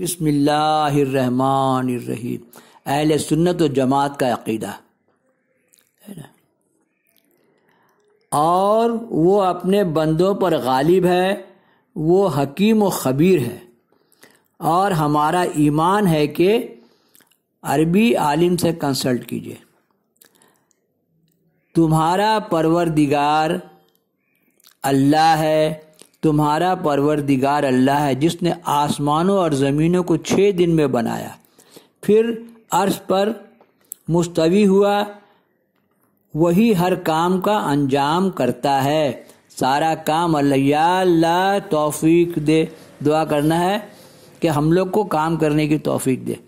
बिसमीम अहल सुन्नत जमात का अकीदा है ना और वो अपने बंदों पर गालिब है वो हकीम व खबीर है और हमारा ईमान है कि अरबी आलिम से कंसल्ट कीजिए तुम्हारा परवरदिगार अल्लाह है तुम्हारा परवरदिगार अल्लाह है जिसने आसमानों और ज़मीनों को छः दिन में बनाया फिर अर्श पर मुस्तवी हुआ वही हर काम का अंजाम करता है सारा काम अल्लाह तौफीक दे दुआ करना है कि हम लोग को काम करने की तौफीक दे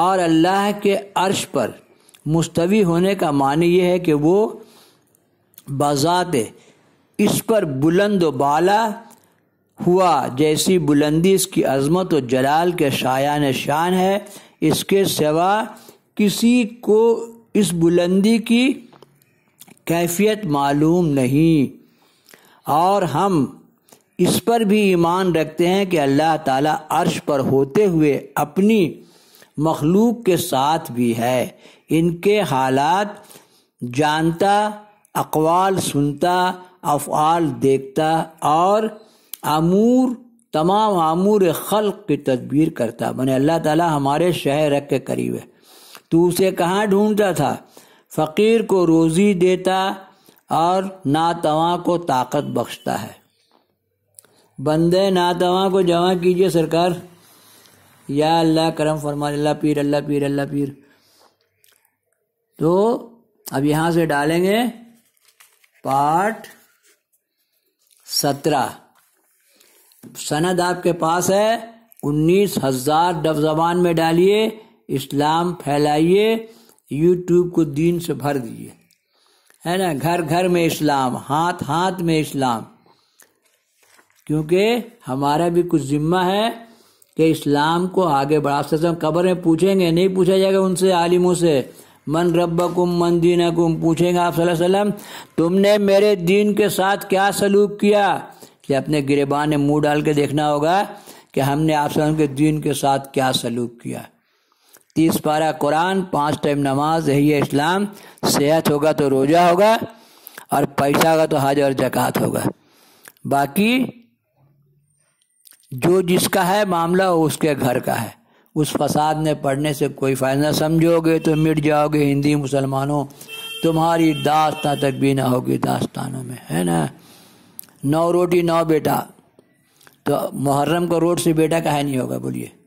और अल्लाह के अर्श पर मुस्तवी होने का मान यह है कि वो बजाते इस पर बुलंद बाला हुआ जैसी बुलंदी इसकी अजमत और जलाल के शायान शान है इसके सिवा किसी को इस बुलंदी की कैफियत मालूम नहीं और हम इस पर भी ईमान रखते हैं कि अल्लाह ताला अर्श पर होते हुए अपनी मखलूक के साथ भी है इनके हालात जानता अकवाल सुनता अफ़ाल देखता और आमूर तमाम आमूर खल की तदबीर करता मैंने अल्लाह ताला हमारे शहर रख के करीब है तो उसे कहाँ ढूंढता था फ़कीर को रोज़ी देता और नातवा को ताकत बख्शता है बंदे नातवा को जमा कीजिए सरकार या अल्लाह करम फरमा अल्लाह पीर अल्लाह पीर अल्लाह पीर तो अब यहाँ से डालेंगे पाठ सत्रह सनद आपके पास है उन्नीस हजार डब जबान में डालिए इस्लाम फैलाइए यूट्यूब को दीन से भर दिए है ना घर घर में इस्लाम हाथ हाथ में इस्लाम क्योंकि हमारा भी कुछ जिम्मा है कि इस्लाम को आगे बढ़ा सकते हम कबर में पूछेंगे नहीं पूछा जाएगा उनसे आलिमों से मन रब मन दीनकुम पूछेंगे आप सल्लम तुमने मेरे दीन के साथ क्या सलूक किया कि अपने गिरबान ने मुंह डाल के देखना होगा कि हमने आप के दीन के साथ क्या सलूक किया तीस पारा कुरान पांच टाइम नमाज यही है इस्लाम सेहत होगा तो रोजा होगा और पैसा होगा तो हज और जक़ात होगा बाकी जो जिसका है मामला उसके घर का है उस फसाद ने पढ़ने से कोई फ़ायदा समझोगे तो मिट जाओगे हिंदी मुसलमानों तुम्हारी दास्ता तक भी ना होगी दास्तानों में है ना नौ रोटी नौ बेटा तो मुहर्रम को रोट से बेटा कहा नहीं होगा बोलिए